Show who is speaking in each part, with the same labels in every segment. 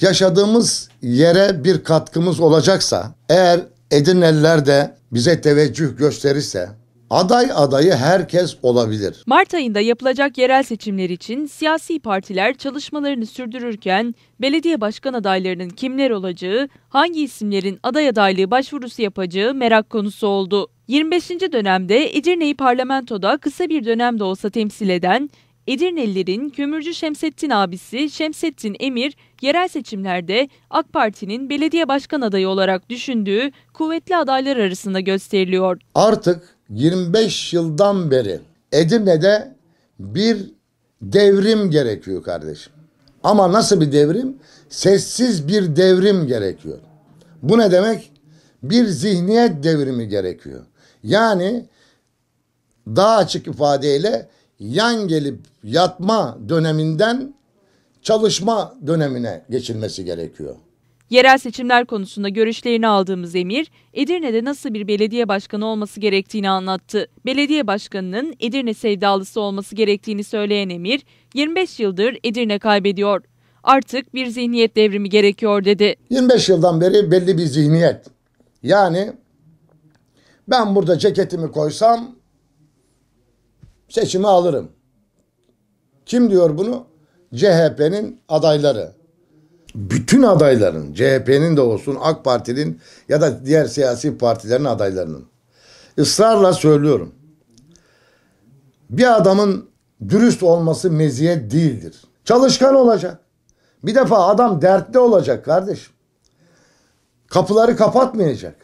Speaker 1: Yaşadığımız yere bir katkımız olacaksa eğer Edirneliler de bize teveccüh gösterirse aday adayı herkes olabilir.
Speaker 2: Mart ayında yapılacak yerel seçimler için siyasi partiler çalışmalarını sürdürürken belediye başkan adaylarının kimler olacağı, hangi isimlerin aday adaylığı başvurusu yapacağı merak konusu oldu. 25. dönemde Edirne'yi parlamentoda kısa bir dönemde olsa temsil eden Edirnelilerin kömürcü Şemsettin abisi Şemsettin Emir yerel seçimlerde AK Parti'nin belediye başkan adayı olarak düşündüğü kuvvetli adaylar arasında gösteriliyor.
Speaker 1: Artık 25 yıldan beri Edirne'de bir devrim gerekiyor kardeşim. Ama nasıl bir devrim? Sessiz bir devrim gerekiyor. Bu ne demek? Bir zihniyet devrimi gerekiyor. Yani daha açık ifadeyle yan gelip yatma döneminden çalışma dönemine geçilmesi gerekiyor.
Speaker 2: Yerel seçimler konusunda görüşlerini aldığımız Emir, Edirne'de nasıl bir belediye başkanı olması gerektiğini anlattı. Belediye başkanının Edirne sevdalısı olması gerektiğini söyleyen Emir, 25 yıldır Edirne kaybediyor. Artık bir zihniyet devrimi gerekiyor dedi.
Speaker 1: 25 yıldan beri belli bir zihniyet. Yani ben burada ceketimi koysam Seçimi alırım. Kim diyor bunu? CHP'nin adayları. Bütün adayların, CHP'nin de olsun, AK Parti'nin ya da diğer siyasi partilerin adaylarının. Israrla söylüyorum. Bir adamın dürüst olması meziyet değildir. Çalışkan olacak. Bir defa adam dertli olacak kardeşim. Kapıları kapatmayacak.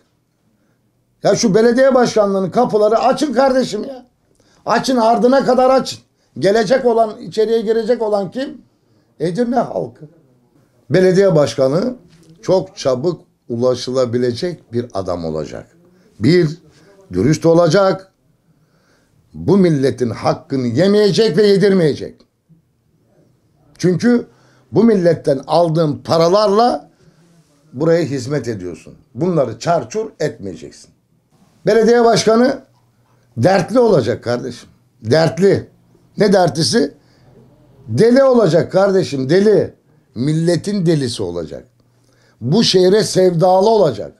Speaker 1: Ya şu belediye başkanlığının kapıları açın kardeşim ya. Açın ardına kadar açın. Gelecek olan, içeriye girecek olan kim? Edirne halkı. Belediye başkanı çok çabuk ulaşılabilecek bir adam olacak. Bir, dürüst olacak. Bu milletin hakkını yemeyecek ve yedirmeyecek. Çünkü bu milletten aldığın paralarla buraya hizmet ediyorsun. Bunları çarçur etmeyeceksin. Belediye başkanı Dertli olacak kardeşim. Dertli. Ne dertlisi? Deli olacak kardeşim deli. Milletin delisi olacak. Bu şehre sevdalı olacak.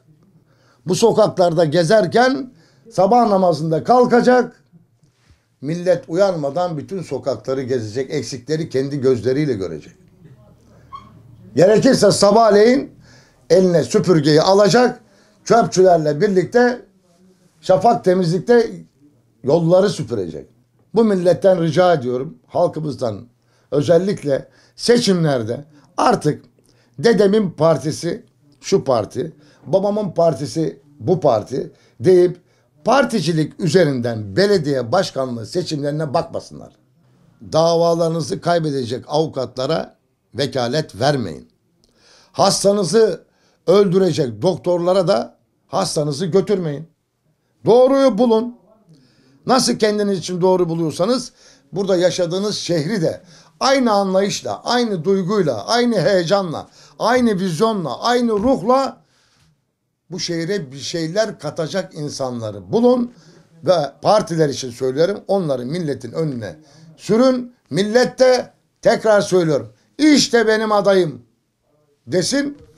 Speaker 1: Bu sokaklarda gezerken sabah namazında kalkacak. Millet uyanmadan bütün sokakları gezecek. Eksikleri kendi gözleriyle görecek. Gerekirse sabahleyin eline süpürgeyi alacak. Çöpçülerle birlikte şafak temizlikte yolları süpürecek. Bu milletten rica ediyorum halkımızdan özellikle seçimlerde artık dedemin partisi şu parti, babamın partisi bu parti deyip particilik üzerinden belediye başkanlığı seçimlerine bakmasınlar. Davalarınızı kaybedecek avukatlara vekalet vermeyin. Hastanızı öldürecek doktorlara da hastanızı götürmeyin. Doğruyu bulun. Nasıl kendiniz için doğru buluyorsanız burada yaşadığınız şehri de aynı anlayışla, aynı duyguyla, aynı heyecanla, aynı vizyonla, aynı ruhla bu şehre bir şeyler katacak insanları bulun ve partiler için söylüyorum onları milletin önüne sürün. Millette tekrar söylüyorum işte benim adayım desin